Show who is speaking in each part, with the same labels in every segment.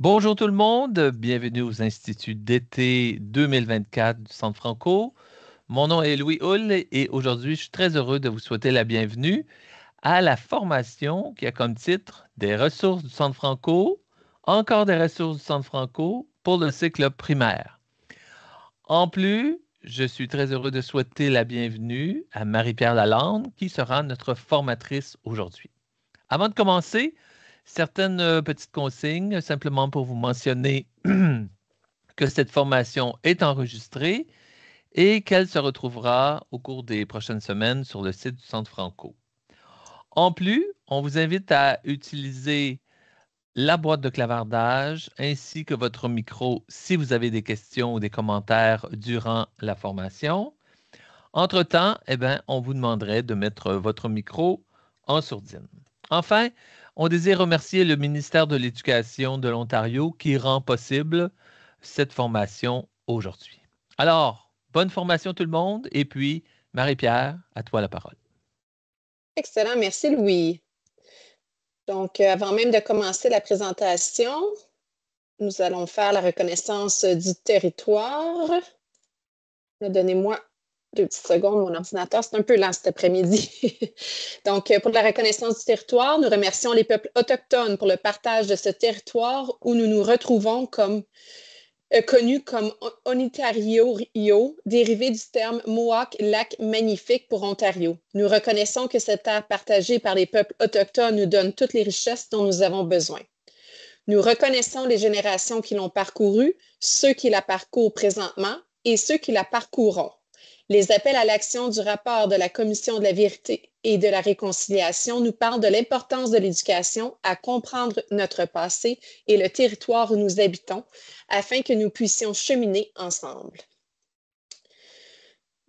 Speaker 1: Bonjour tout le monde, bienvenue aux Instituts d'été 2024 du Centre Franco. Mon nom est Louis Hull et aujourd'hui, je suis très heureux de vous souhaiter la bienvenue à la formation qui a comme titre Des ressources du Centre Franco, encore des ressources du Centre Franco pour le cycle primaire. En plus, je suis très heureux de souhaiter la bienvenue à Marie-Pierre Lalande qui sera notre formatrice aujourd'hui. Avant de commencer, Certaines euh, petites consignes, simplement pour vous mentionner que cette formation est enregistrée et qu'elle se retrouvera au cours des prochaines semaines sur le site du Centre Franco. En plus, on vous invite à utiliser la boîte de clavardage ainsi que votre micro si vous avez des questions ou des commentaires durant la formation. Entre-temps, eh bien, on vous demanderait de mettre votre micro en sourdine. Enfin, on désire remercier le ministère de l'Éducation de l'Ontario qui rend possible cette formation aujourd'hui. Alors, bonne formation tout le monde et puis, Marie-Pierre, à toi la parole.
Speaker 2: Excellent, merci Louis. Donc, euh, avant même de commencer la présentation, nous allons faire la reconnaissance du territoire. Donnez-moi deux petites secondes, mon ordinateur, c'est un peu lent cet après-midi. Donc, euh, pour la reconnaissance du territoire, nous remercions les peuples autochtones pour le partage de ce territoire où nous nous retrouvons comme euh, connu comme Ontario, dérivé du terme Mohawk Lac Magnifique pour Ontario. Nous reconnaissons que cet terre partagé par les peuples autochtones nous donne toutes les richesses dont nous avons besoin. Nous reconnaissons les générations qui l'ont parcouru, ceux qui la parcourent présentement et ceux qui la parcourront. Les appels à l'action du rapport de la Commission de la vérité et de la réconciliation nous parlent de l'importance de l'éducation à comprendre notre passé et le territoire où nous habitons afin que nous puissions cheminer ensemble.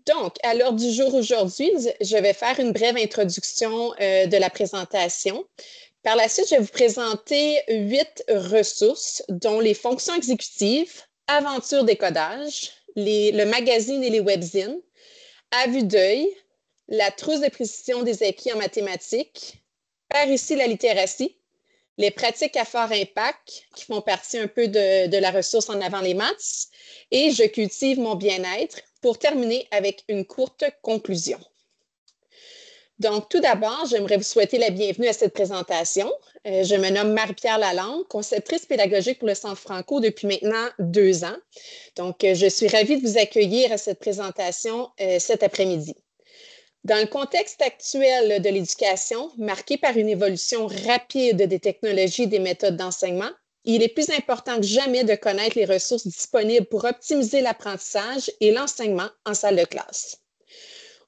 Speaker 2: Donc, à l'heure du jour aujourd'hui, je vais faire une brève introduction euh, de la présentation. Par la suite, je vais vous présenter huit ressources, dont les fonctions exécutives, Aventure décodage, le magazine et les webzines, à vue d'œil, la trousse de précision des acquis en mathématiques, par ici la littératie, les pratiques à fort impact qui font partie un peu de, de la ressource en avant les maths et je cultive mon bien-être pour terminer avec une courte conclusion. Donc, tout d'abord, j'aimerais vous souhaiter la bienvenue à cette présentation. Euh, je me nomme Marie-Pierre Lalande, conceptrice pédagogique pour le Centre Franco depuis maintenant deux ans. Donc, euh, je suis ravie de vous accueillir à cette présentation euh, cet après-midi. Dans le contexte actuel de l'éducation, marqué par une évolution rapide des technologies et des méthodes d'enseignement, il est plus important que jamais de connaître les ressources disponibles pour optimiser l'apprentissage et l'enseignement en salle de classe.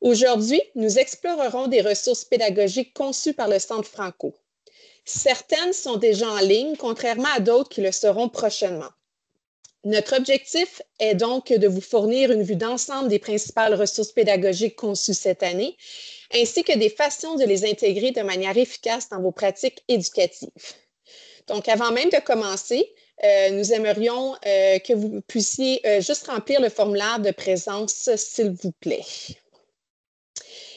Speaker 2: Aujourd'hui, nous explorerons des ressources pédagogiques conçues par le Centre Franco. Certaines sont déjà en ligne, contrairement à d'autres qui le seront prochainement. Notre objectif est donc de vous fournir une vue d'ensemble des principales ressources pédagogiques conçues cette année, ainsi que des façons de les intégrer de manière efficace dans vos pratiques éducatives. Donc, avant même de commencer, euh, nous aimerions euh, que vous puissiez euh, juste remplir le formulaire de présence, s'il vous plaît.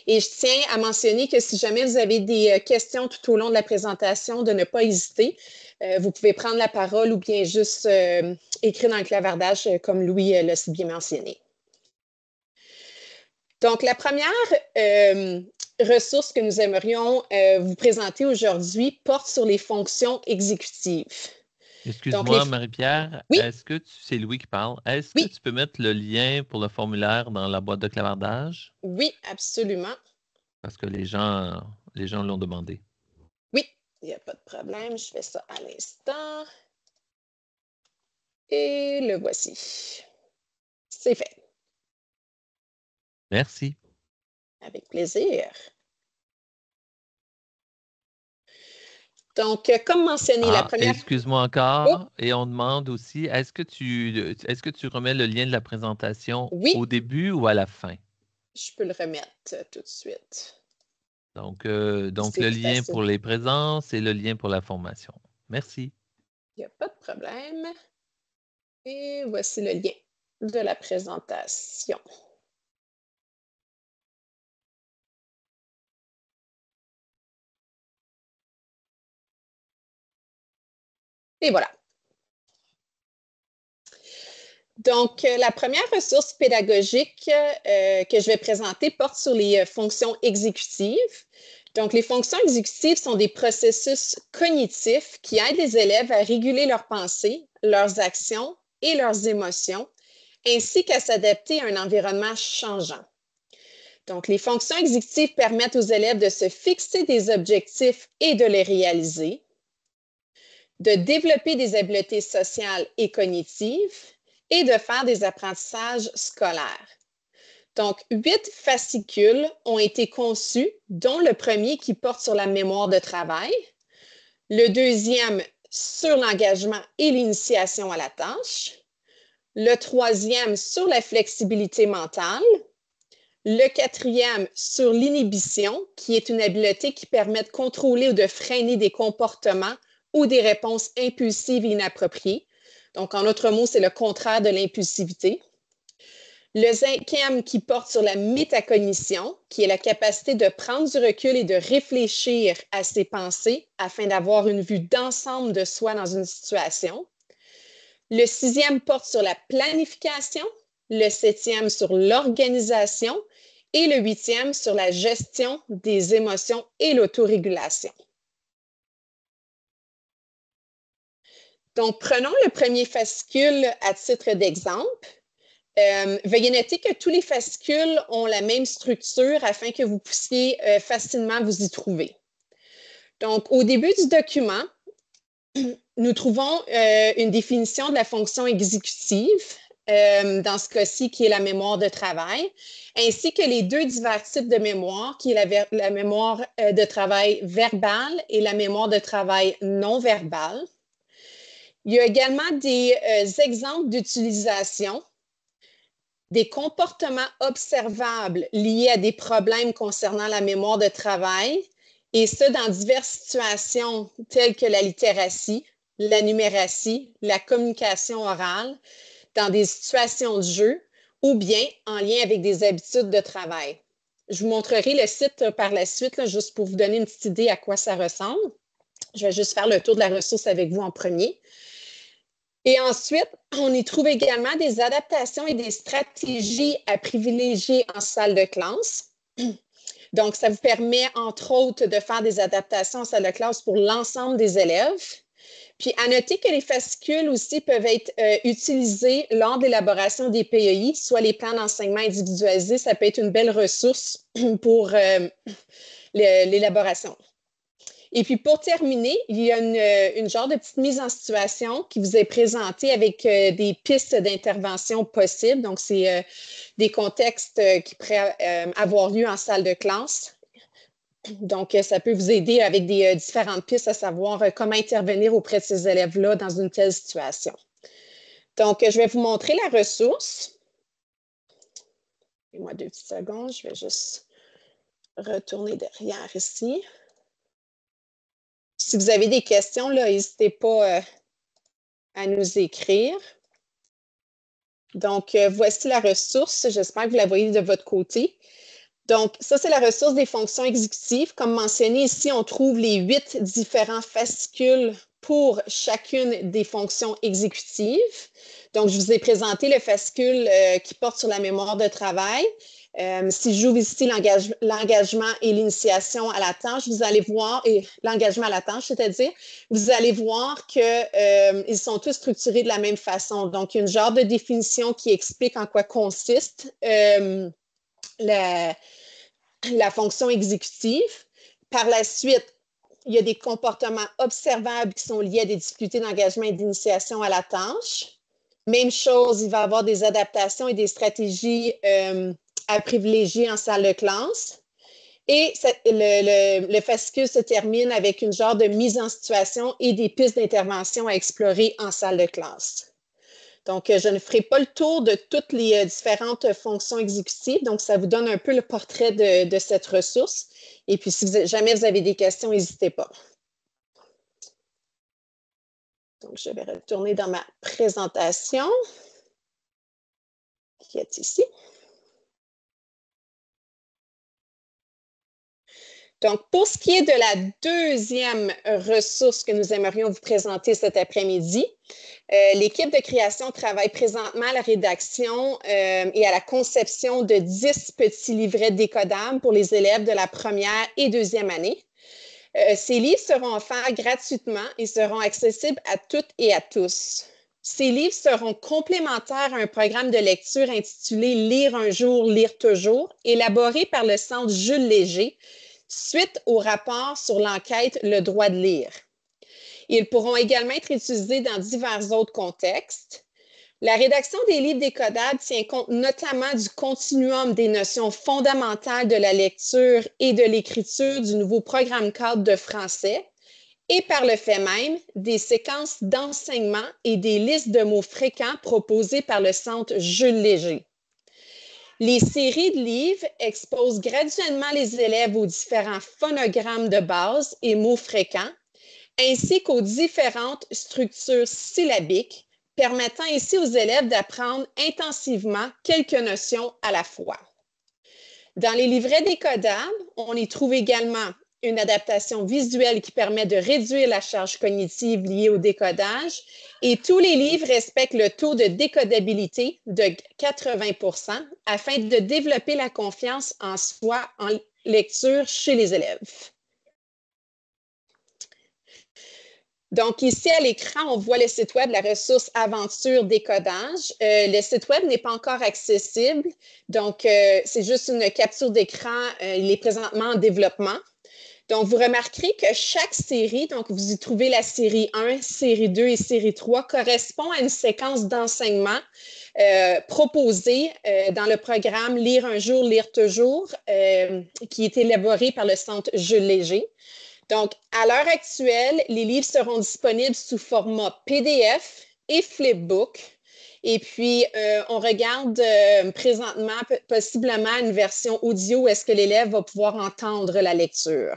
Speaker 2: Et je tiens à mentionner que si jamais vous avez des euh, questions tout au long de la présentation, de ne pas hésiter. Euh, vous pouvez prendre la parole ou bien juste euh, écrire dans le clavardage, comme Louis l'a si bien mentionné. Donc, la première ressource que nous aimerions vous présenter aujourd'hui porte sur les fonctions exécutives.
Speaker 1: Excuse-moi, Marie-Pierre. Est-ce que tu... c'est Louis qui parle? Est-ce que tu peux mettre le lien pour le formulaire dans la boîte de clavardage?
Speaker 2: Oui, absolument.
Speaker 1: Parce que les gens les gens l'ont demandé.
Speaker 2: Oui, il n'y a pas de problème. Je fais ça à l'instant.
Speaker 3: Et le voici. C'est fait. Merci. Avec plaisir.
Speaker 2: Donc, euh, comme mentionné, la ah, première.
Speaker 1: Excuse-moi encore. Oh. Et on demande aussi est-ce que, tu, est-ce que tu remets le lien de la présentation au début ou à la fin
Speaker 2: Je peux le remettre euh, tout de suite.
Speaker 1: Donc, euh, le lien pour les présences et le lien pour la formation. Merci.
Speaker 2: Il n'y a pas de problème. Et voici le lien de la présentation. Et voilà. Donc, euh, la première ressource pédagogique euh, que je vais présenter porte sur les euh, fonctions exécutives. Donc, les fonctions exécutives sont des processus cognitifs qui aident les élèves à réguler leurs pensées, leurs actions et leurs émotions, ainsi qu'à s'adapter à un environnement changeant. Donc, les fonctions exécutives permettent aux élèves de se fixer des objectifs et de les réaliser, de développer des habiletés sociales et cognitives et de faire des apprentissages scolaires. Donc, huit fascicules ont été conçus, dont le premier qui porte sur la mémoire de travail, le deuxième sur l'engagement et l'initiation à la tâche, le troisième sur la flexibilité mentale, le quatrième sur l'inhibition, qui est une habileté qui permet de contrôler ou de freiner des comportements ou des réponses impulsives et inappropriées. Donc, en autre mot, c'est le contraire de l'impulsivité. Le cinquième qui porte sur la métacognition, qui est la capacité de prendre du recul et de réfléchir à ses pensées afin d'avoir une vue d'ensemble de soi dans une situation. Le sixième porte sur la planification, le septième sur l'organisation et le huitième sur la gestion des émotions et l'autorégulation. Donc, prenons le premier fascicule à titre d'exemple. Euh, veuillez noter que tous les fascicules ont la même structure afin que vous puissiez euh, facilement vous y trouver. Donc, au début du document, nous trouvons euh, une définition de la fonction exécutive, dans ce cas-ci qui est la mémoire de travail, ainsi que les deux divers types de mémoire, qui est la mémoire de travail verbale et la mémoire de travail non verbale. Il y a également des euh, exemples d'utilisation des comportements observables liés à des problèmes concernant la mémoire de travail, et ce, dans diverses situations telles que la littératie, la numératie, la communication orale, dans des situations de jeu ou bien en lien avec des habitudes de travail. Je vous montrerai le site euh, par la suite, juste pour vous donner une petite idée à quoi ça ressemble. Je vais juste faire le tour de la ressource avec vous en premier. Et ensuite, on y trouve également des adaptations et des stratégies à privilégier en salle de classe. Donc, ça vous permet, entre autres, de faire des adaptations en salle de classe pour l'ensemble des élèves. Puis, à noter que les fascicules aussi peuvent être euh, utilisés lors de l'élaboration des PEI, soit les plans d'enseignement individualisés. Ça peut être une belle ressource pour euh, l'élaboration. Et puis pour terminer, il y a euh, une, genre de petite mise en situation qui vous est présentée avec euh, des pistes d'intervention possibles. Donc, c'est euh, des contextes qui pourraient avoir lieu en salle de classe. Donc, ça peut vous aider avec des différentes pistes à savoir comment intervenir auprès de ces élèves-là dans une telle situation. Donc, je vais vous montrer la ressource. Et moi deux petites secondes, je vais juste retourner derrière ici. Si vous avez des questions, n'hésitez pas euh, à nous écrire. Donc, euh, voici la ressource. J'espère que vous la voyez de votre côté. Donc, ça, c'est la ressource des fonctions exécutives. Comme mentionné ici, on trouve les huit différents fascicules pour chacune des fonctions exécutives. Donc, je vous ai présenté le fascicule euh, qui porte sur la mémoire de travail. Euh, si je ici l'engagement et l'initiation à la tâche, vous allez voir, et l'engagement à la tâche, c'est-à-dire, vous allez voir qu'ils euh, ils sont tous structurés de la même façon. Donc, une genre de définition qui explique en quoi consiste euh, la, la fonction exécutive. Par la suite, il y a des comportements observables qui sont liés à des difficultés d'engagement et d'initiation à la tâche. Même chose, il va y avoir des adaptations et des stratégies à privilégier en salle de classe. Et le, fascicule se termine avec une genre de mise en situation et des pistes d'intervention à explorer en salle de classe. Donc, je ne ferai pas le tour de toutes les euh, différentes fonctions exécutives. Donc, ça vous donne un peu le portrait de, cette ressource. Et puis, si jamais vous avez des questions, n'hésitez pas. Donc, je vais retourner dans ma présentation qui est ici. Donc, pour ce qui est de la deuxième ressource que nous aimerions vous présenter cet après-midi, euh, l'équipe de création travaille présentement à la rédaction euh, et à la conception de dix petits livrets décodables pour les élèves de la première et deuxième année. Euh, ces livres seront offerts gratuitement et seront accessibles à toutes et à tous. Ces livres seront complémentaires à un programme de lecture intitulé Lire un jour, lire toujours, élaboré par le Centre Jules Léger, suite au rapport sur l'enquête Le droit de lire. Ils pourront également être utilisés dans divers autres contextes. La rédaction des livres décodables tient compte notamment du continuum des notions fondamentales de la lecture et de l'écriture du nouveau programme cadre de français et par le fait même des séquences d'enseignement et des listes de mots fréquents proposées par le Centre Jules Léger. Les séries de livres exposent graduellement les élèves aux différents phonogrammes de base et mots fréquents, ainsi qu'aux différentes structures syllabiques, permettant ainsi aux élèves d'apprendre intensivement quelques notions à la fois. Dans les livrets décodables, on y trouve également une adaptation visuelle qui permet de réduire la charge cognitive liée au décodage. Et tous les livres respectent le taux de décodabilité de 80 afin de développer la confiance en soi en lecture chez les élèves. Donc, ici à l'écran, on voit le site web, la ressource Aventure Décodage. Euh, le site web n'est pas encore accessible, donc euh, c'est juste une capture d'écran. Euh, il est présentement en développement. Donc, vous remarquerez que chaque série, donc vous y trouvez la série 1, série 2 et série 3, correspond à une séquence d'enseignement euh, proposée euh, dans le programme Lire un jour, lire toujours, euh, qui est élaboré par le Centre Jules Léger. Donc, à l'heure actuelle, les livres seront disponibles sous format PDF et flipbook. Et puis, on regarde présentement possiblement une version audio où est-ce que l'élève va pouvoir entendre la lecture.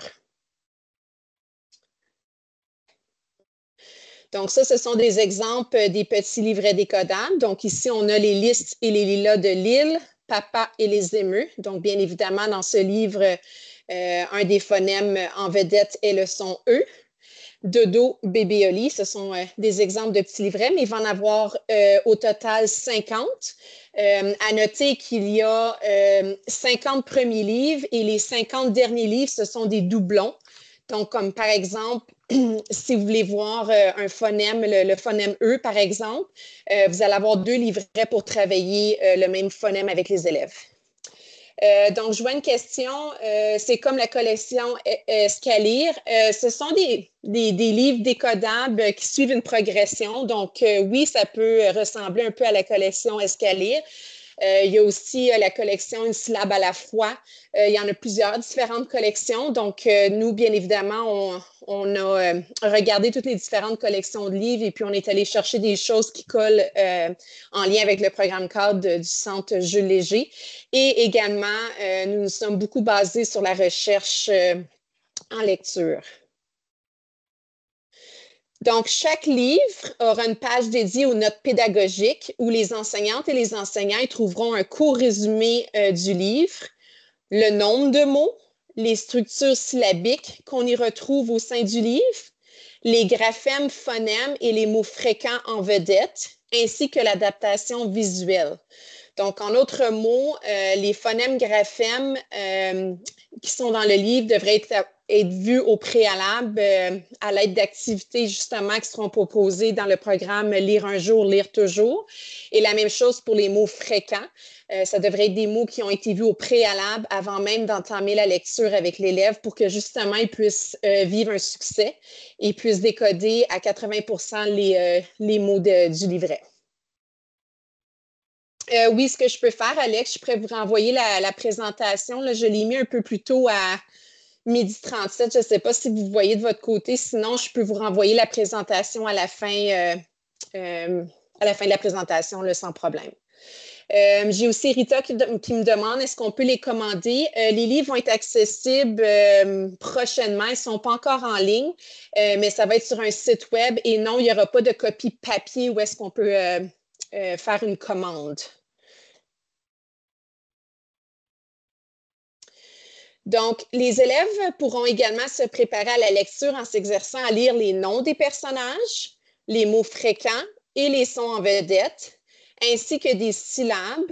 Speaker 2: Donc, ça, ce sont des exemples euh, des petits livrets décodables. Donc, ici, on a les listes et les lilas de Lille, Papa et les émeux. Donc, bien évidemment, dans ce livre, euh, un des phonèmes en vedette est le son E. Dodo, Bébé Oli, ce sont euh, des exemples de petits livrets, mais il va en avoir au total 50. à noter qu'il y a 50 premiers livres et les 50 derniers livres, ce sont des doublons. Donc, comme par exemple, si vous voulez voir euh, un phonème, le, phonème E, par exemple, euh, vous allez avoir deux livrets pour travailler euh, le même phonème avec les élèves. donc, je vois une question, c'est comme la collection Escalire. ce sont des, des, des, livres décodables qui suivent une progression. Donc, oui, ça peut ressembler un peu à la collection Escalier, euh, il y a aussi euh, la collection Une syllabe à la fois. Euh, il y en a plusieurs différentes collections. Donc, nous, bien évidemment, on, a regardé toutes les différentes collections de livres et puis on est allé chercher des choses qui collent en lien avec le programme cadre du Centre Jules Léger. Et également, nous nous sommes beaucoup basés sur la recherche en lecture. Donc, chaque livre aura une page dédiée aux notes pédagogiques où les enseignantes et les enseignants y trouveront un court résumé euh, du livre, le nombre de mots, les structures syllabiques qu'on y retrouve au sein du livre, les graphèmes, phonèmes et les mots fréquents en vedette, ainsi que l'adaptation visuelle. Donc, en autres mots, euh, les phonèmes, graphèmes euh, qui sont dans le livre devraient être être vus au préalable euh, à l'aide d'activités justement qui seront proposées dans le programme Lire un jour, lire toujours. Et la même chose pour les mots fréquents. Euh, ça devrait être des mots qui ont été vus au préalable avant même d'entamer la lecture avec l'élève pour que justement ils puisse euh, vivre un succès et puisse décoder à 80 les, mots du livret. oui, ce que je peux faire, Alex, je pourrais vous renvoyer la, la présentation. Là, je l'ai mis un peu plus tôt à, midi 37. Je ne sais pas si vous voyez de votre côté. Sinon, je peux vous renvoyer la présentation à la fin, euh, euh, à la fin de la présentation, sans problème. Euh, j'ai aussi Rita qui, me demande est-ce qu'on peut les commander. les livres vont être accessibles prochainement. Ils ne sont pas encore en ligne, mais ça va être sur un site web. Et non, il n'y aura pas de copie papier où est-ce qu'on peut faire une commande. Donc, les élèves pourront également se préparer à la lecture en s'exerçant à lire les noms des personnages, les mots fréquents et les sons en vedette, ainsi que des syllabes,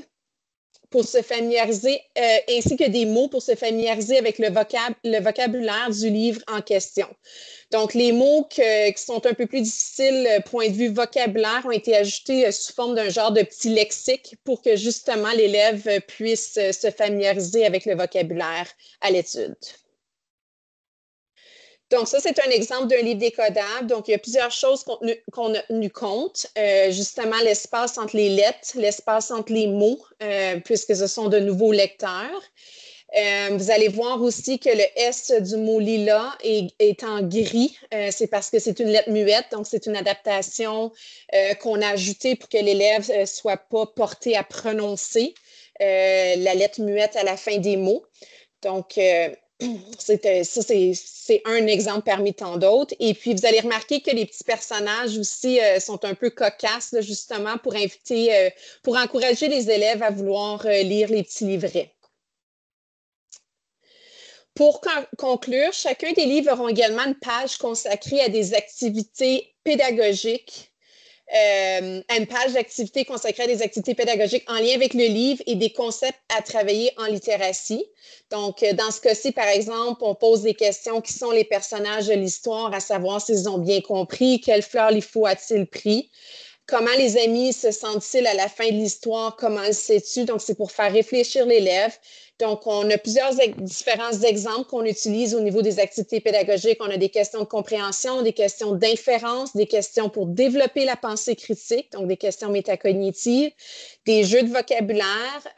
Speaker 2: pour se familiariser, euh, ainsi que des mots pour se familiariser avec le, vocabulaire du livre en question. Donc, les mots qui sont un peu plus difficiles, euh, point de vue vocabulaire, ont été ajoutés euh, sous forme d'un genre de petit lexique pour que justement l'élève puisse se familiariser avec le vocabulaire à l'étude. Donc, ça, c'est un exemple d'un livre décodable. Donc, il y a plusieurs choses qu'on a tenu compte. Euh, justement, l'espace entre les lettres, l'espace entre les mots, euh, puisque ce sont de nouveaux lecteurs. Euh, vous allez voir aussi que le S du mot lila est, en gris. c'est parce que c'est une lettre muette, donc c'est une adaptation qu'on a ajoutée pour que l'élève ne soit pas porté à prononcer la lettre muette à la fin des mots. Donc, c'est, ça, c'est, un exemple parmi tant d'autres. Et puis, vous allez remarquer que les petits personnages aussi euh, sont un peu cocasses, justement, pour inviter, euh, pour encourager les élèves à vouloir euh, lire les petits livrets. Pour conclure, chacun des livres auront également une page consacrée à des activités pédagogiques euh, une page d'activités consacrée à des activités pédagogiques en lien avec le livre et des concepts à travailler en littératie. Donc, euh, dans ce cas-ci, par exemple, on pose des questions qui sont les personnages de l'histoire, à savoir s'ils ont bien compris, quelle fleur faut a-t-il pris, comment les amis se sentent-ils à la fin de l'histoire, comment le sais-tu. Donc, c'est pour faire réfléchir l'élève, donc, on a plusieurs différents exemples qu'on utilise au niveau des activités pédagogiques. On a des questions de compréhension, des questions d'inférence, des questions pour développer la pensée critique, donc des questions métacognitives, des jeux de vocabulaire.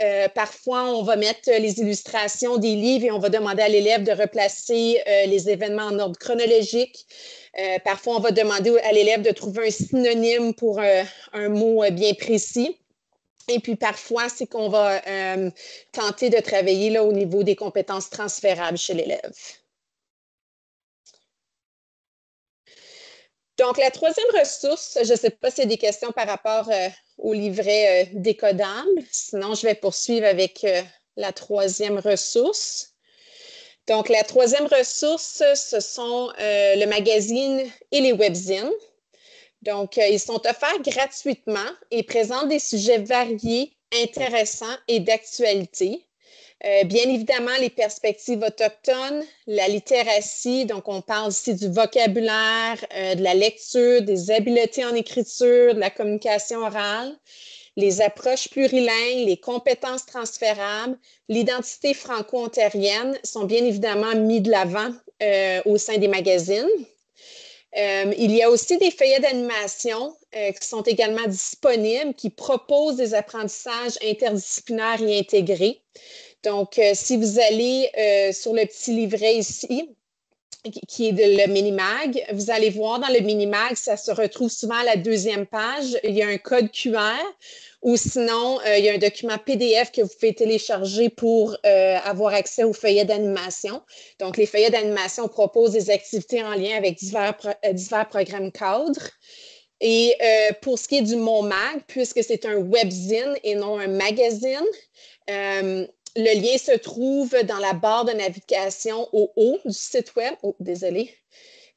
Speaker 2: Euh, parfois, on va mettre les illustrations des livres et on va demander à l'élève de replacer euh, les événements en ordre chronologique. Euh, parfois, on va demander à l'élève de trouver un synonyme pour un mot bien précis. Et puis parfois, c'est qu'on va euh, tenter de travailler là, au niveau des compétences transférables chez l'élève. Donc, la troisième ressource, je ne sais pas s'il y a des questions par rapport euh, au livret euh, décodable. Sinon, je vais poursuivre avec la troisième ressource. Donc, la troisième ressource, ce sont le magazine et les webzines. Donc, euh, ils sont offerts gratuitement et présentent des sujets variés, intéressants et d'actualité. Euh, bien évidemment, les perspectives autochtones, la littératie, donc on parle ici du vocabulaire, euh, de la lecture, des habiletés en écriture, de la communication orale, les approches plurilingues, les compétences transférables, l'identité franco-ontarienne sont bien évidemment mis de l'avant au sein des magazines. Euh, il y a aussi des feuillets d'animation euh, qui sont également disponibles, qui proposent des apprentissages interdisciplinaires et intégrés. Donc, euh, si vous allez sur le petit livret ici, qui est le mini-mag. Vous allez voir dans le mini-mag, ça se retrouve souvent à la deuxième page. Il y a un code QR ou sinon, euh, il y a un document PDF que vous pouvez télécharger pour euh, avoir accès aux feuillets d'animation. Donc, les feuillets d'animation proposent des activités en lien avec divers, euh, programmes cadres. Et pour ce qui est du Mon Mag, puisque c'est un webzine et non un magazine, le lien se trouve dans la barre de navigation au haut du site Web. Oh, désolé.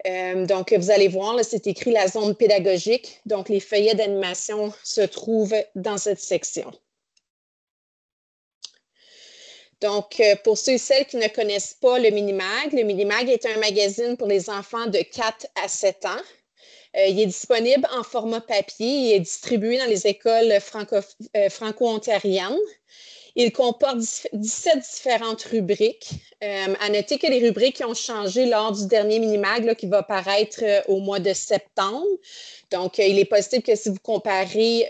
Speaker 2: Euh, donc, vous allez voir, c'est écrit la zone pédagogique. Donc, les feuillets d'animation se trouvent dans cette section. Donc, euh, pour ceux et celles qui ne connaissent pas le Minimag, le Minimag est un magazine pour les enfants de 4 à 7 ans. Euh, il est disponible en format papier et est distribué dans les écoles franco-ontariennes. Il comporte 17 différentes rubriques. Euh, à noter que les rubriques ont changé lors du dernier Minimag là, qui va paraître euh, au mois de septembre. Donc, euh, il est possible que si vous comparez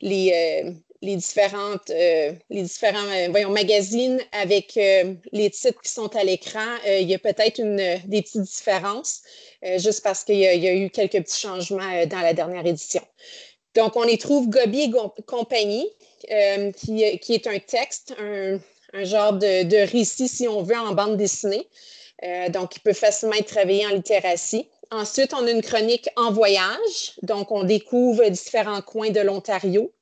Speaker 2: les, différentes, les différents voyons, magazines avec les titres qui sont à l'écran, il y a peut-être des petites différences, juste parce qu'il y, a eu quelques petits changements dans la dernière édition. Donc, on y trouve Gobi et compagnie, euh, qui, est un texte, un, genre de, récit, si on veut, en bande dessinée. Euh, donc, il peut facilement être travaillé en littératie. Ensuite, on a une chronique en voyage. Donc, on découvre différents coins de l'Ontario.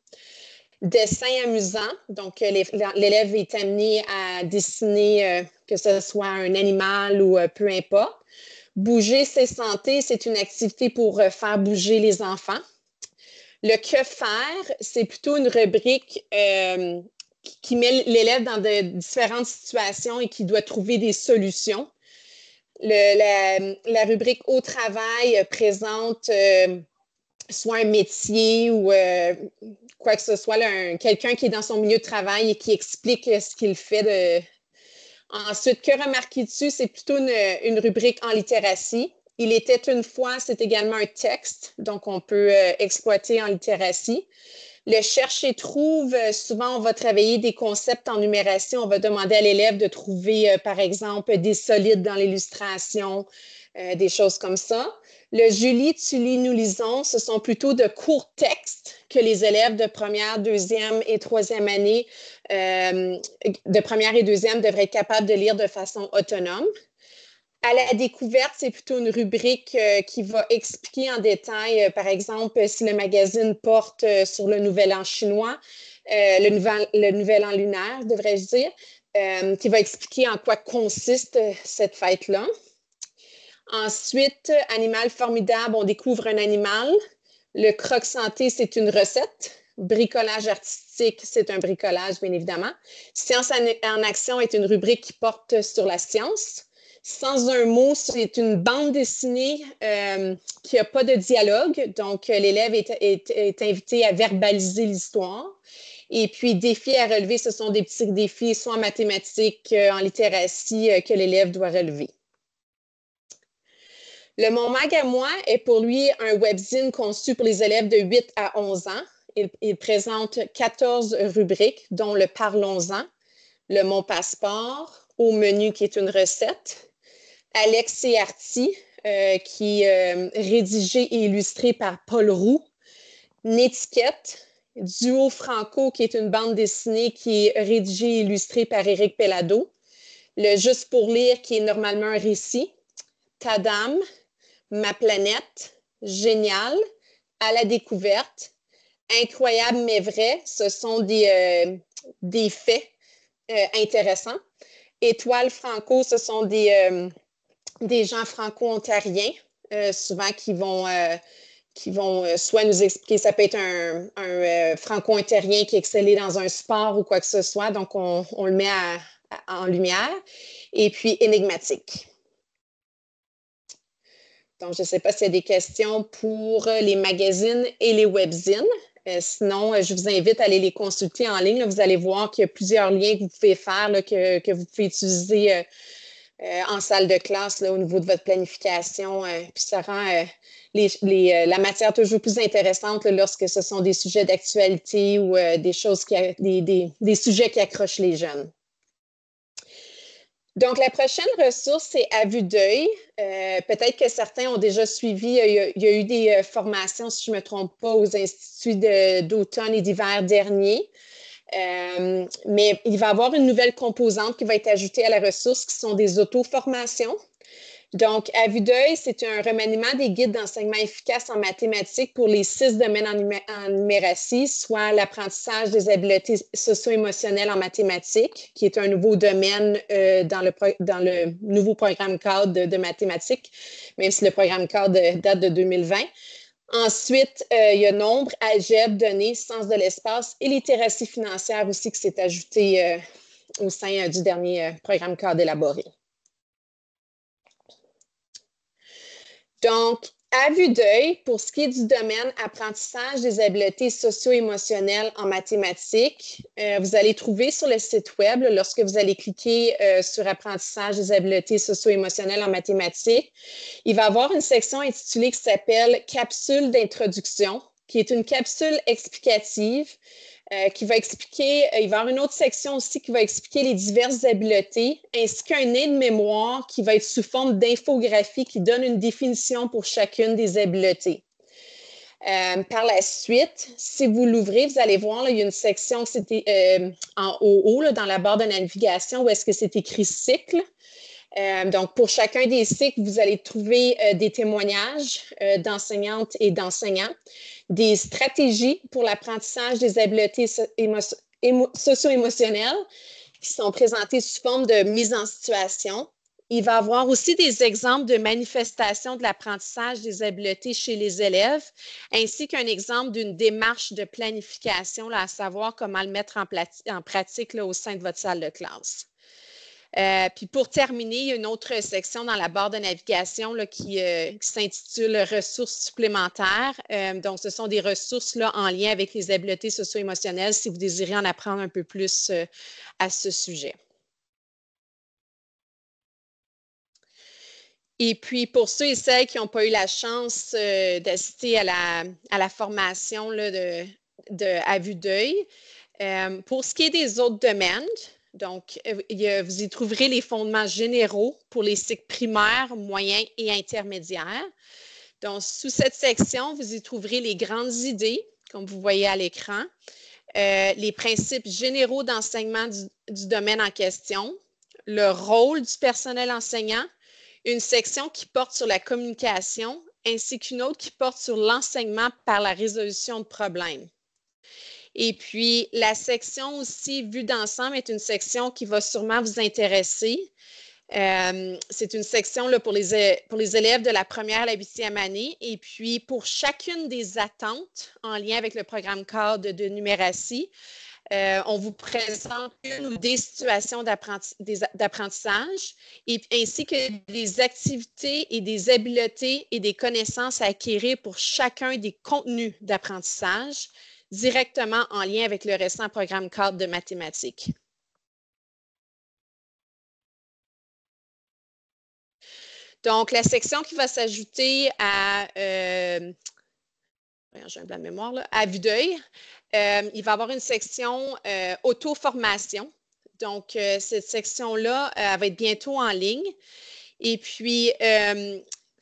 Speaker 2: Dessin amusant. Donc, euh, l'élève est amené à dessiner, que ce soit un animal ou peu importe. Bouger, ses santé. C'est une activité pour faire bouger les enfants. Le que faire, c'est plutôt une rubrique euh, qui met l'élève dans de différentes situations et qui doit trouver des solutions. la, rubrique au travail euh, présente euh, soit un métier ou quoi que ce soit, quelqu'un qui est dans son milieu de travail et qui explique ce qu'il fait. Ensuite, que remarquer tu C'est plutôt une, rubrique en littératie. Il était une fois, c'est également un texte, donc on peut euh, exploiter en littératie. Le cherche et trouve, euh, souvent on va travailler des concepts en numération. On va demander à l'élève de trouver, euh, par exemple, des solides dans l'illustration, des choses comme ça. Le Julie, tu lis, nous lisons, ce sont plutôt de courts textes que les élèves de première, deuxième et troisième année, de première et deuxième, devraient être capables de lire de façon autonome. À la découverte, c'est plutôt une rubrique euh, qui va expliquer en détail, euh, par exemple, euh, si le magazine porte sur le Nouvel An chinois, le, nouvel, le Nouvel An lunaire, devrais-je dire, qui va expliquer en quoi consiste cette fête-là. Ensuite, animal formidable, on découvre un animal. Le croque santé, c'est une recette. Bricolage artistique, c'est un bricolage, bien évidemment. Science en action est une rubrique qui porte sur la science. Sans un mot, c'est une bande dessinée euh, qui n'a pas de dialogue. Donc, euh, l'élève est, invité à verbaliser l'histoire. Et puis, défis à relever, ce sont des petits défis, soit en mathématiques, euh, en littératie, que l'élève doit relever. Le Mon Mag à moi est pour lui un webzine conçu pour les élèves de 8 à 11 ans. Il, présente 14 rubriques, dont le Parlons-en, le Mon Passeport, Au menu qui est une recette, Alex et euh, qui est euh, rédigé et illustré par Paul Roux. N'étiquette, Duo Franco, qui est une bande dessinée qui est rédigée et illustrée par Éric Pellado. Le Juste pour lire, qui est normalement un récit. Tadam, Ma planète, Génial, À la découverte, Incroyable mais vrai, ce sont des, euh, des faits intéressants. Étoiles Franco, ce sont des, des gens franco-ontariens, euh, souvent qui vont, euh, qui vont euh, soit nous expliquer, ça peut être un, franco-ontarien qui excelle dans un sport ou quoi que ce soit, donc on, le met en lumière, et puis énigmatique. Donc, je ne sais pas s'il y a des questions pour les magazines et les webzines. sinon, je vous invite à aller les consulter en ligne. vous allez voir qu'il y a plusieurs liens que vous pouvez faire, que, que, vous pouvez utiliser euh, en salle de classe au niveau de votre planification. Euh, puis ça rend euh, la matière toujours plus intéressante lorsque ce sont des sujets d'actualité ou des choses qui des, sujets qui accrochent les jeunes. Donc, la prochaine ressource, c'est à vue d'œil. Peut-être que certains ont déjà suivi, il y, a, eu des formations, si je ne me trompe pas, aux instituts d'automne et d'hiver dernier. Euh, mais il va y avoir une nouvelle composante qui va être ajoutée à la ressource, qui sont des auto-formations. Donc, à vue d'œil, c'est un remaniement des guides d'enseignement efficace en mathématiques pour les six domaines en, numératie, soit l'apprentissage des habiletés socio-émotionnelles en mathématiques, qui est un nouveau domaine euh, dans, le nouveau programme cadre de, mathématiques, même si le programme cadre date de 2020. Ensuite, euh, il y a nombre, algèbre, données, sens de l'espace et littératie financière aussi qui s'est ajoutée euh, au sein euh, du dernier programme cadre élaboré. Donc, à vue d'œil, pour ce qui est du domaine apprentissage des habiletés socio-émotionnelles en mathématiques, euh, vous allez trouver sur le site web, lorsque vous allez cliquer euh, sur apprentissage des habiletés socio-émotionnelles en mathématiques, il va y avoir une section intitulée qui s'appelle Capsule d'introduction, qui est une capsule explicative euh, qui va expliquer, euh, il va y avoir une autre section aussi qui va expliquer les diverses habiletés, ainsi qu'un aide mémoire qui va être sous forme d'infographie qui donne une définition pour chacune des habiletés. Euh, par la suite, si vous l'ouvrez, vous allez voir, il y a une section c'était, en haut, haut dans la barre de navigation où est-ce que c'est écrit cycle. Euh, donc, pour chacun des cycles, vous allez trouver euh, des témoignages euh, d'enseignantes et d'enseignants, des stratégies pour l'apprentissage des habiletés socio-émotionnelles qui sont présentées sous forme de mise en situation. Il va y avoir aussi des exemples de manifestations de l'apprentissage des habiletés chez les élèves, ainsi qu'un exemple d'une démarche de planification, à savoir comment le mettre en, pratique au sein de votre salle de classe. Euh, puis pour terminer, il y a une autre section dans la barre de navigation euh, qui, s'intitule Ressources supplémentaires. Euh, donc, ce sont des ressources là, en lien avec les habiletés socio-émotionnelles si vous désirez en apprendre un peu plus à ce sujet. Et puis, pour ceux et celles qui n'ont pas eu la chance d'assister à la, formation à vue d'œil, pour ce qui est des autres demandes, donc, euh, vous y trouverez les fondements généraux pour les cycles primaires, moyens et intermédiaires. Donc, sous cette section, vous y trouverez les grandes idées, comme vous voyez à l'écran, euh, les principes généraux d'enseignement du domaine en question, le rôle du personnel enseignant, une section qui porte sur la communication ainsi qu'une autre qui porte sur l'enseignement par la résolution de problèmes. Et puis, la section aussi, vue d'ensemble, est une section qui va sûrement vous intéresser. Euh, c'est une section là, pour, les, euh, pour, les, élèves de la première à la huitième année. Et puis, pour chacune des attentes en lien avec le programme cadre de numératie, euh, on vous présente une ou des situations d'apprentissage ainsi que des activités et des habiletés et des connaissances à acquérir pour chacun des contenus d'apprentissage directement en lien avec le récent programme cadre de mathématiques. Donc, la section qui va s'ajouter à, euh, de la mémoire, là, à vue d'œil, euh, il va y avoir une section euh, auto-formation. Donc, euh, cette section-là va être bientôt en ligne. Et puis,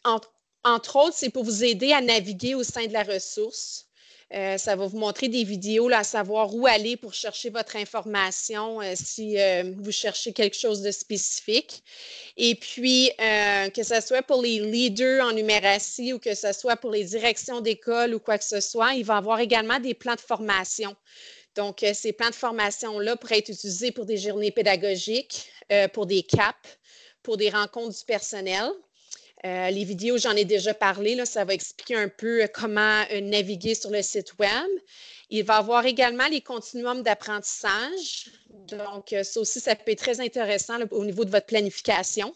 Speaker 2: entre autres, c'est pour vous aider à naviguer au sein de la ressource, euh, ça va vous montrer des vidéos à savoir où aller pour chercher votre information euh, si euh, vous cherchez quelque chose de spécifique. Et puis, que ce soit pour les leaders en numératie ou que ce soit pour les directions d'école ou quoi que ce soit, il va y avoir également des plans de formation. Donc, ces plans de formation-là pourraient être utilisés pour des journées pédagogiques, pour des CAP, pour des rencontres du personnel. Euh, les vidéos, j'en ai déjà parlé, ça va expliquer un peu euh, comment euh, naviguer sur le site Web. Il va y avoir également les continuums d'apprentissage. Donc, ça aussi, ça peut être très intéressant au niveau de votre planification.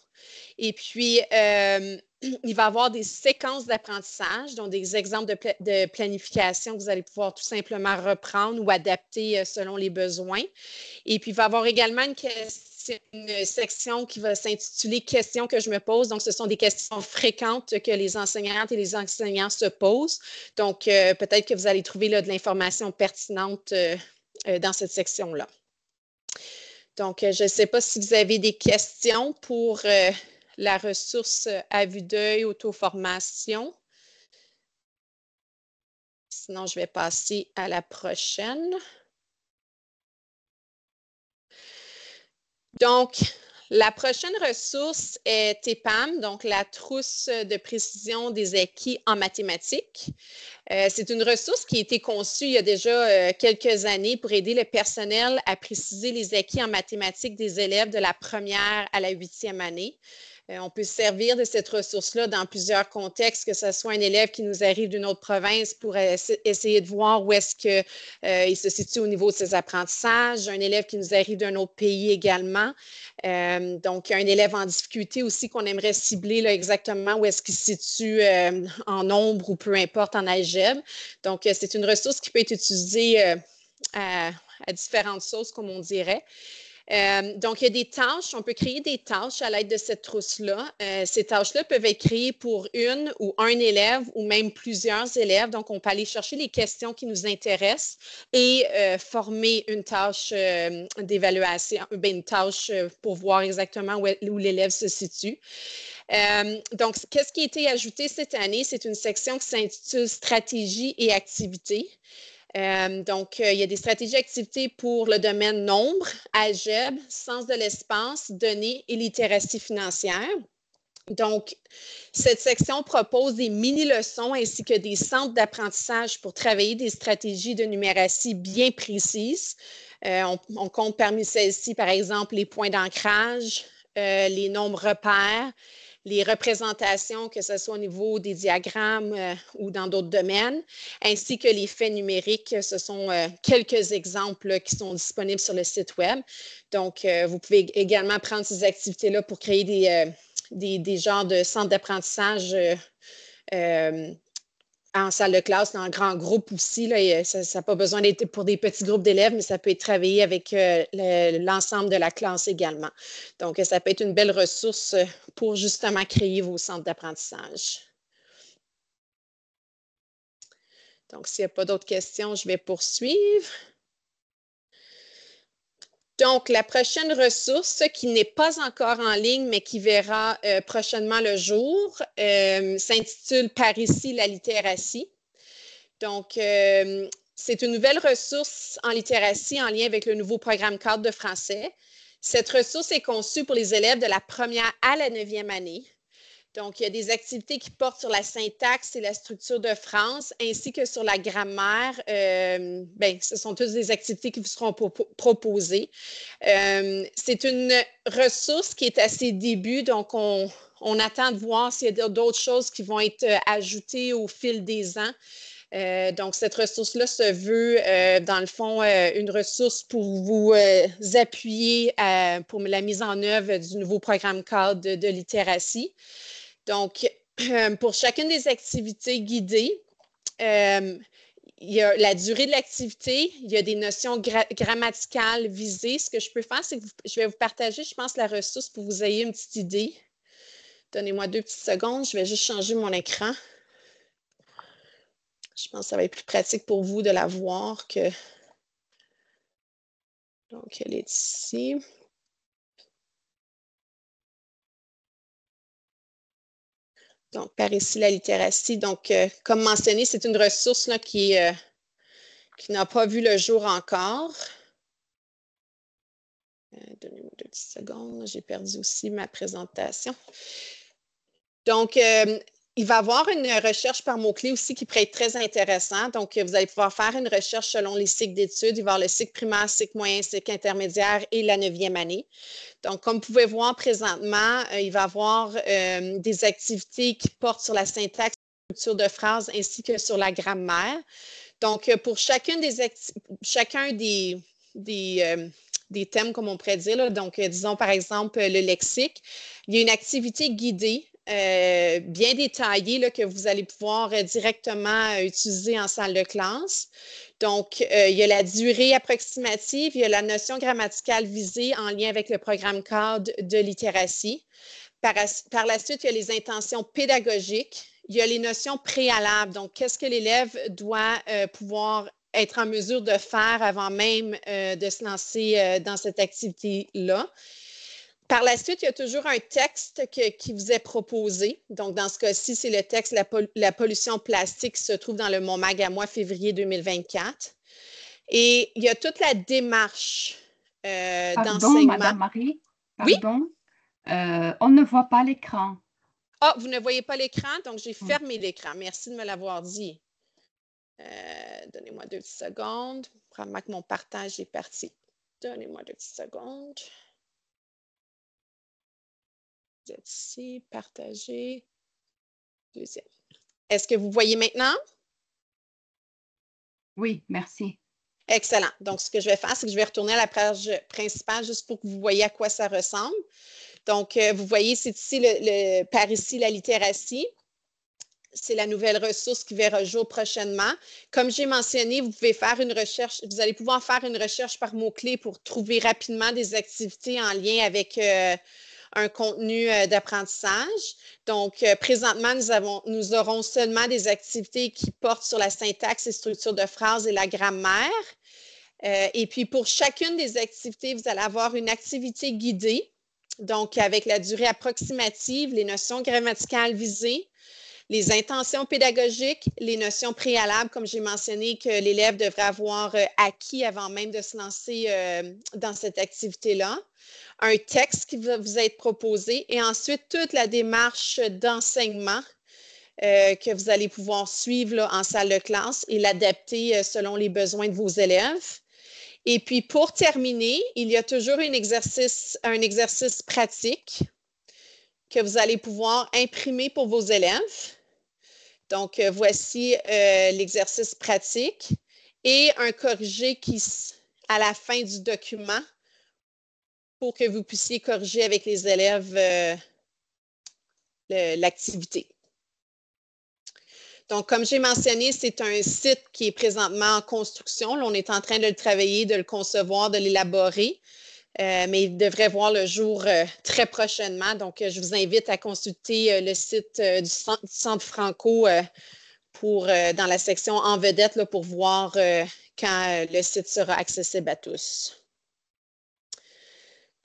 Speaker 2: Et puis, il va y avoir des séquences d'apprentissage, donc des exemples de, de, planification que vous allez pouvoir tout simplement reprendre ou adapter selon les besoins. Et puis, il va y avoir également une question c'est une section qui va s'intituler Questions que je me pose. Donc, ce sont des questions fréquentes que les enseignantes et les enseignants se posent. Donc, euh, peut-être que vous allez trouver là, de l'information pertinente euh, euh, dans cette section-là. Donc, je ne sais pas si vous avez des questions pour la ressource à vue d'œil, auto-formation. Sinon, je vais passer à la prochaine. Donc, la prochaine ressource est TEPAM, donc la trousse de précision des acquis en mathématiques. Euh, c'est une ressource qui a été conçue il y a déjà euh, quelques années pour aider le personnel à préciser les acquis en mathématiques des élèves de la première à la huitième année. Euh, on peut se servir de cette ressource-là dans plusieurs contextes, que ce soit un élève qui nous arrive d'une autre province pour essayer de voir où est-ce qu'il euh, se situe au niveau de ses apprentissages, un élève qui nous arrive d'un autre pays également. Euh, donc, un élève en difficulté aussi qu'on aimerait cibler là, exactement où est-ce qu'il se situe en nombre ou peu importe en algèbre. Donc, c'est une ressource qui peut être utilisée à différentes sources, comme on dirait. Euh, donc, il y a des tâches. On peut créer des tâches à l'aide de cette trousse-là. Euh, ces tâches-là peuvent être créées pour une ou un élève ou même plusieurs élèves. Donc, on peut aller chercher les questions qui nous intéressent et euh, former une tâche d'évaluation, ben, une tâche pour voir exactement où, l'élève se situe. donc, qu'est-ce qui a été ajouté cette année? C'est une section qui s'intitule Stratégie et activités. Euh, donc, euh, il y a des stratégies d'activité pour le domaine nombre, algèbre, sens de l'espace, données et littératie financière. Donc, cette section propose des mini-leçons ainsi que des centres d'apprentissage pour travailler des stratégies de numératie bien précises. Euh, on, on, compte parmi celles-ci, par exemple, les points d'ancrage, les nombres repères, les représentations, que ce soit au niveau des diagrammes euh, ou dans d'autres domaines, ainsi que les faits numériques. Ce sont euh, quelques exemples qui sont disponibles sur le site Web. Donc, euh, vous pouvez également prendre ces activités-là pour créer des, genres de centres d'apprentissage en salle de classe, dans un grand groupe aussi. Euh, ça n'a pas besoin d'être pour des petits groupes d'élèves, mais ça peut être travaillé avec euh, l'ensemble de la classe également. Donc, ça peut être une belle ressource euh, pour justement créer vos centres d'apprentissage. Donc, s'il n'y a pas d'autres questions, je vais poursuivre. Donc, la prochaine ressource qui n'est pas encore en ligne, mais qui verra euh, prochainement le jour, euh, s'intitule Par ici la littératie. Donc, euh, c'est une nouvelle ressource en littératie en lien avec le nouveau programme cadre de français. Cette ressource est conçue pour les élèves de la première à la neuvième année. Donc, il y a des activités qui portent sur la syntaxe et la structure de France, ainsi que sur la grammaire. Euh, ben, ce sont toutes des activités qui vous seront proposées. Euh, c'est une ressource qui est à ses débuts, donc on, attend de voir s'il y a d'autres choses qui vont être ajoutées au fil des ans. Euh, donc, cette ressource-là se veut, dans le fond, une ressource pour vous appuyer pour la mise en œuvre du nouveau programme cadre de littératie. Donc, pour chacune des activités guidées, euh, il y a la durée de l'activité, il y a des notions grammaticales visées. Ce que je peux faire, c'est que je vais vous partager, je pense, la ressource pour que vous ayez une petite idée. Donnez-moi deux petites secondes, je vais juste changer mon écran. Je pense que ça va être plus pratique pour vous de la voir que. Donc, elle est ici.
Speaker 3: Donc, par ici, la littératie.
Speaker 2: Donc, euh, comme mentionné, c'est une ressource euh, qui, n'a pas vu le jour encore. Euh, donnez-moi deux secondes. J'ai perdu aussi ma présentation. Donc, il va y avoir une recherche par mots-clés aussi qui pourrait être très intéressante. Donc, vous allez pouvoir faire une recherche selon les cycles d'études. Il va y avoir le cycle primaire, cycle moyen, cycle intermédiaire et la neuvième année. Donc, comme vous pouvez voir présentement, euh, il va y avoir euh, des activités qui portent sur la syntaxe, la structure de phrase ainsi que sur la grammaire. Donc, euh, pour chacune des chacun des, des, thèmes, comme on pourrait dire, donc, disons par exemple le lexique, il y a une activité guidée euh, bien détaillé que vous allez pouvoir euh, directement euh, utiliser en salle de classe. Donc, il y a la durée approximative, il y a la notion grammaticale visée en lien avec le programme cadre de littératie. Par, par la suite, il y a les intentions pédagogiques, il y a les notions préalables, donc qu'est-ce que l'élève doit pouvoir être en mesure de faire avant même de se lancer dans cette activité-là. Par la suite, il y a toujours un texte qui vous est proposé. Donc, dans ce cas-ci, c'est le texte la, pollution plastique se trouve dans le Mont Mag à moi, février 2024. Et il y a toute la démarche euh, d'enseignement. Madame Marie, pardon,
Speaker 3: oui? Euh, on ne voit pas l'écran.
Speaker 2: Ah, vous ne voyez pas l'écran, donc j'ai fermé l'écran. Merci de me l'avoir dit. Euh, donnez-moi deux secondes. Probablement que mon partage est parti. Donnez-moi deux secondes.
Speaker 3: Vous êtes ici, partager. Deuxième.
Speaker 2: Est-ce que vous voyez maintenant?
Speaker 3: Oui, merci.
Speaker 2: Excellent. Donc, ce que je vais faire, c'est que je vais retourner à la page principale juste pour que vous voyez à quoi ça ressemble. Donc, euh, vous voyez, c'est ici le, par ici la littératie. C'est la nouvelle ressource qui verra jour prochainement. Comme j'ai mentionné, vous pouvez faire une recherche, vous allez pouvoir faire une recherche par mots-clés pour trouver rapidement des activités en lien avec euh, un contenu euh, d'apprentissage. Donc, euh, présentement, nous, aurons seulement des activités qui portent sur la syntaxe et structure de phrases et la grammaire. Euh, et puis, pour chacune des activités, vous allez avoir une activité guidée, donc avec la durée approximative, les notions grammaticales visées, les intentions pédagogiques, les notions préalables, comme j'ai mentionné, que l'élève devrait avoir acquis avant même de se lancer dans cette activité-là un texte qui va vous être proposé et ensuite toute la démarche d'enseignement euh, que vous allez pouvoir suivre en salle de classe et l'adapter euh, selon les besoins de vos élèves. Et puis pour terminer, il y a toujours un exercice, pratique que vous allez pouvoir imprimer pour vos élèves. Donc, euh, voici l'exercice pratique et un corrigé qui, à la fin du document, pour que vous puissiez corriger avec les élèves euh, l'activité. Donc, comme j'ai mentionné, c'est un site qui est présentement en construction. on est en train de le travailler, de le concevoir, de l'élaborer, euh, mais il devrait voir le jour euh, très prochainement. Donc, je vous invite à consulter le site du centre, du, Franco pour, dans la section En vedette pour voir quand le site sera accessible à tous.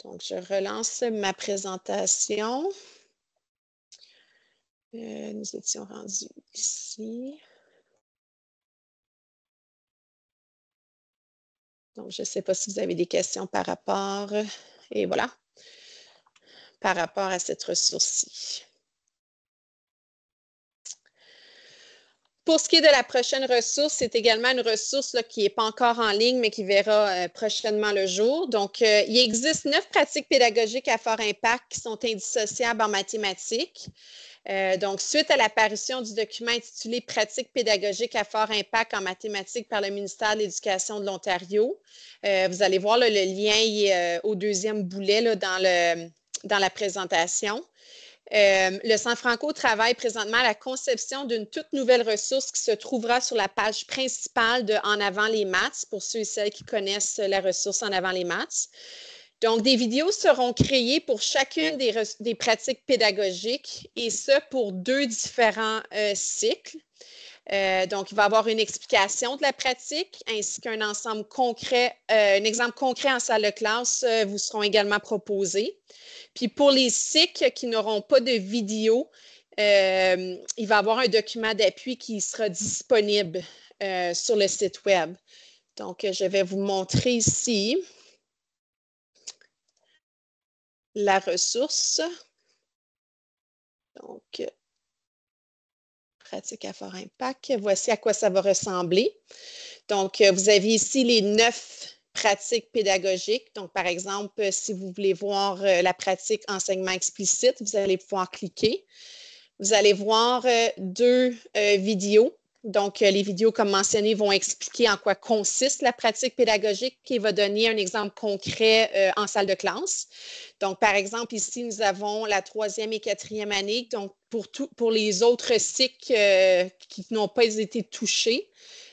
Speaker 2: Donc, je relance ma présentation. Euh, nous étions rendus
Speaker 3: ici.
Speaker 2: Donc, je ne sais pas si vous avez des questions par rapport, et voilà, par rapport à cette ressource-ci. Pour ce qui est de la prochaine ressource, c'est également une ressource qui n'est pas encore en ligne, mais qui verra euh, prochainement le jour. Donc, euh, il existe neuf pratiques pédagogiques à fort impact qui sont indissociables en mathématiques. Euh, donc, suite à l'apparition du document intitulé Pratiques pédagogiques à fort impact en mathématiques par le ministère de l'Éducation de l'Ontario, vous allez voir le lien au deuxième boulet dans la présentation. Euh, le San Franco travaille présentement à la conception d'une toute nouvelle ressource qui se trouvera sur la page principale de En avant les maths, pour ceux et celles qui connaissent la ressource En avant les maths. Donc, des vidéos seront créées pour chacune des, pratiques pédagogiques et ce pour deux différents euh, cycles. Euh, donc, il va y avoir une explication de la pratique ainsi qu'un ensemble concret, euh, un exemple concret en salle de classe euh, vous seront également proposés. Puis pour les cycles qui n'auront pas de vidéo, il va y avoir un document d'appui qui sera disponible sur le site Web. Donc, je vais vous montrer ici la ressource. Donc, pratique à fort impact. Voici à quoi ça va ressembler. Donc, euh, vous avez ici les neuf pratiques pédagogiques. Donc, par exemple, euh, si vous voulez voir euh, la pratique enseignement explicite, vous allez pouvoir cliquer. Vous allez voir deux vidéos donc, euh, les vidéos, comme mentionnées, vont expliquer en quoi consiste la pratique pédagogique et va donner un exemple concret euh, en salle de classe. Donc, par exemple, ici, nous avons la troisième et quatrième année. Donc, pour, les autres cycles euh, qui n'ont pas été touchés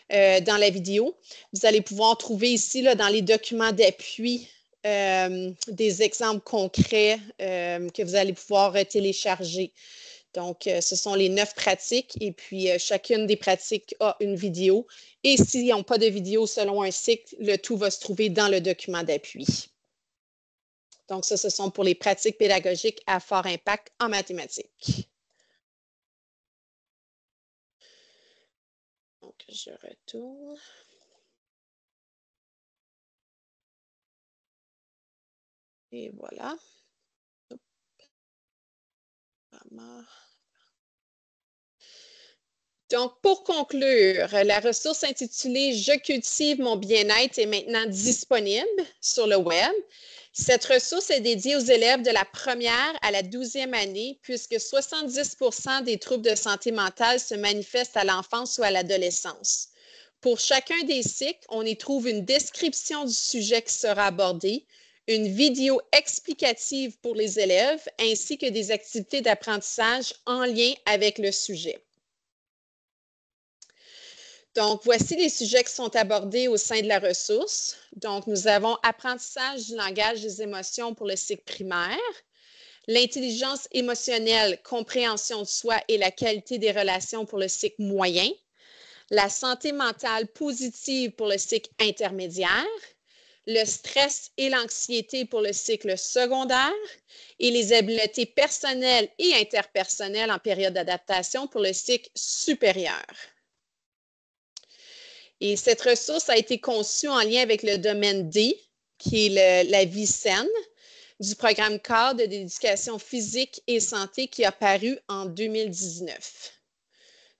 Speaker 2: dans la vidéo, vous allez pouvoir trouver ici, dans les documents d'appui, des exemples concrets que vous allez pouvoir télécharger. Donc, euh, ce sont les neuf pratiques et puis euh, chacune des pratiques a une vidéo. Et s'ils n'ont pas de vidéo selon un cycle, le tout va se trouver dans le document d'appui. Donc, ça, ce sont pour les pratiques pédagogiques à fort impact en mathématiques.
Speaker 3: Donc, je retourne. Et voilà.
Speaker 2: Donc, pour conclure, euh, la ressource intitulée Je cultive mon bien-être est maintenant disponible sur le web. Cette ressource est dédiée aux élèves de la première à la douzième année, puisque 70 des troubles de santé mentale se manifestent à l'enfance ou à l'adolescence. Pour chacun des cycles, on y trouve une description du sujet qui sera abordé, une vidéo explicative pour les élèves, ainsi que des activités d'apprentissage en lien avec le sujet. Donc, voici les sujets qui sont abordés au sein de la ressource. Donc, nous avons apprentissage du langage des émotions pour le cycle primaire, l'intelligence émotionnelle, compréhension de soi et la qualité des relations pour le cycle moyen, la santé mentale positive pour le cycle intermédiaire, le stress et l'anxiété pour le cycle secondaire et les habiletés personnelles et interpersonnelles en période d'adaptation pour le cycle supérieur. Et cette ressource a été conçue en lien avec le domaine D, qui est la vie saine, du programme cadre d'éducation physique et santé qui a paru en 2019.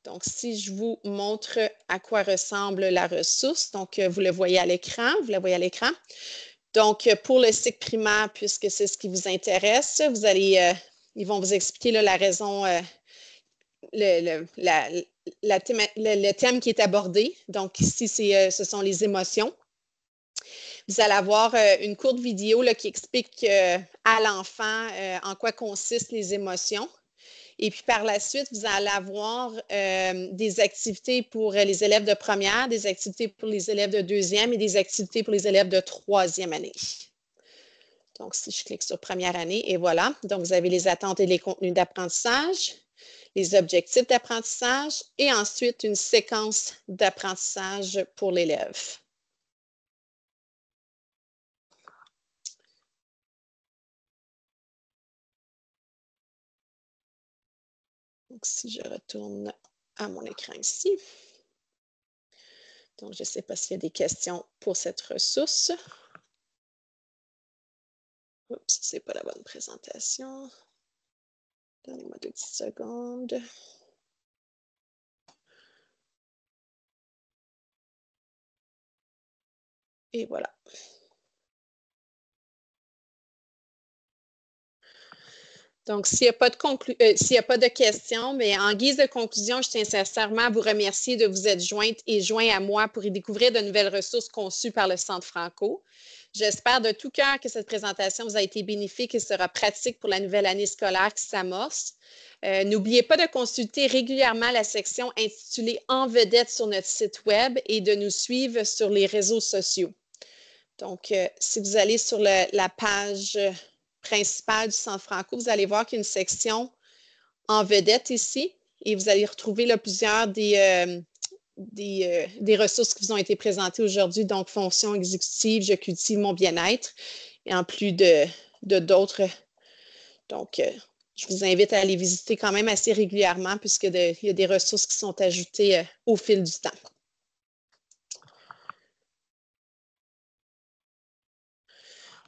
Speaker 2: Donc, si je vous montre à quoi ressemble la ressource, donc euh, vous le voyez à l'écran, vous la voyez à l'écran. Donc, euh, pour le cycle primaire, puisque c'est ce qui vous intéresse, vous allez, euh, ils vont vous expliquer la raison le, thème, qui est abordé. Donc, ici, euh, ce sont les émotions. Vous allez avoir euh, une courte vidéo qui explique euh, à l'enfant en quoi consistent les émotions. Et puis par la suite, vous allez avoir des activités pour les élèves de première, des activités pour les élèves de deuxième et des activités pour les élèves de troisième année. Donc, si je clique sur première année, et voilà. Donc, vous avez les attentes et les contenus d'apprentissage les objectifs d'apprentissage et ensuite une séquence d'apprentissage pour l'élève.
Speaker 3: Donc, si je retourne à mon écran ici. Donc, je ne sais pas s'il y a des questions pour cette ressource. Oups, ce n'est pas la bonne présentation. Donnez-moi deux secondes. Et voilà.
Speaker 2: Donc, s'il n'y a, pas de euh, s'il a pas de questions, mais en guise de conclusion, je tiens sincèrement à vous remercier de vous être jointe et joint à moi pour y découvrir de nouvelles ressources conçues par le Centre Franco. J'espère de tout cœur que cette présentation vous a été bénéfique et sera pratique pour la nouvelle année scolaire qui s'amorce. Euh, n'oubliez pas de consulter régulièrement la section intitulée En vedette sur notre site Web et de nous suivre sur les réseaux sociaux. Donc, euh, si vous allez sur la page principale du Centre Franco, vous allez voir qu'il y a une section en vedette ici et vous allez retrouver là, plusieurs des, euh, euh, des, ressources qui vous ont été présentées aujourd'hui, donc fonction exécutive, je cultive mon bien-être et en plus de d'autres. donc, euh, je vous invite à aller visiter quand même assez régulièrement puisqu'il y a des ressources qui sont ajoutées au fil du temps.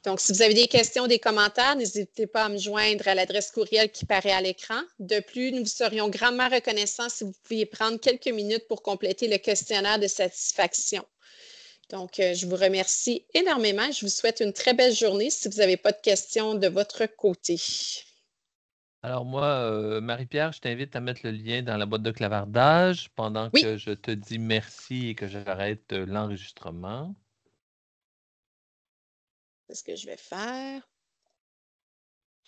Speaker 2: Donc, si vous avez des questions, des commentaires, n'hésitez pas à me joindre à l'adresse courriel qui paraît à l'écran. De plus, nous serions grandement reconnaissants si vous pouviez prendre quelques minutes pour compléter le questionnaire de satisfaction. Donc, euh, je vous remercie énormément. Je vous souhaite une très belle journée si vous n'avez pas de questions de votre côté.
Speaker 1: Alors moi, euh, Marie-Pierre, je t'invite à mettre le lien dans la boîte de clavardage pendant que je te dis merci et que j'arrête euh, l'enregistrement
Speaker 3: c'est ce que je vais faire.